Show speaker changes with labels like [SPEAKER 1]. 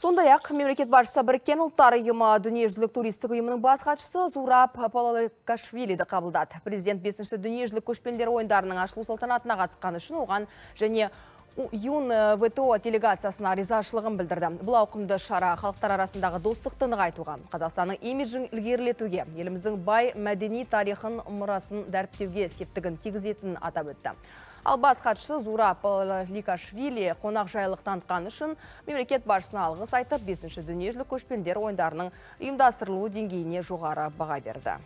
[SPEAKER 1] сондай ақ мемлекет басшысы біріккен ұлттары ұйымы дүниежүзілік туристік ұйымының бас хатшысы зураб Кашвилиді қабылдады президент бесінші дүниежүзілік көшпенділер ойындарының ашылу салтанатына қатысқаны үшін оған және Юн э, ВТО делегациясына ризашылығын білдірді. Бұл ауқымды шара халықтар арасындағы достықты нығайтуға, Қазақстанның имиджін ілгерілетуге, еліміздің бай мәдени тарихын мұрасын дәріптеуге септігін тигізетінін атап өтті. Ал бас Зурап Зура Паликашвили қонақ жайлықтан танытқан үшін мемлекет басшысына алғыс айтып, 5-ші дүниежүзілік көшпендер ойындарының ұйымдастырылуы деңгейіне жоғары баға берді.